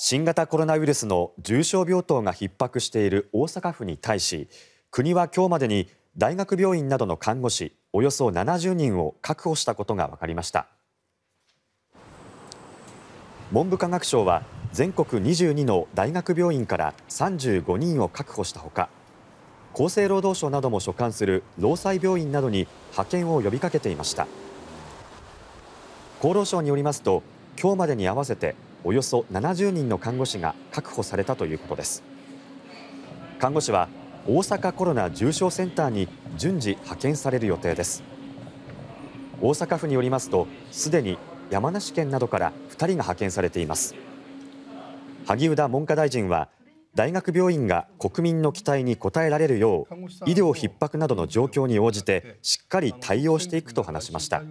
新型コロナウイルスの重症病棟がひっ迫している大阪府に対し国は今日までに大学病院などの看護師およそ70人を確保したことが分かりました文部科学省は全国22の大学病院から35人を確保したほか厚生労働省なども所管する労災病院などに派遣を呼びかけていました厚労省によりますと今日までに合わせておよそ70人の看護師が確保されたということです。看護師は大阪コロナ重症センターに順次派遣される予定です。大阪府によりますとすでに山梨県などから2人が派遣されています。萩生田文科大臣は大学病院が国民の期待に応えられるよう医療逼迫などの状況に応じてしっかり対応していくと話しました。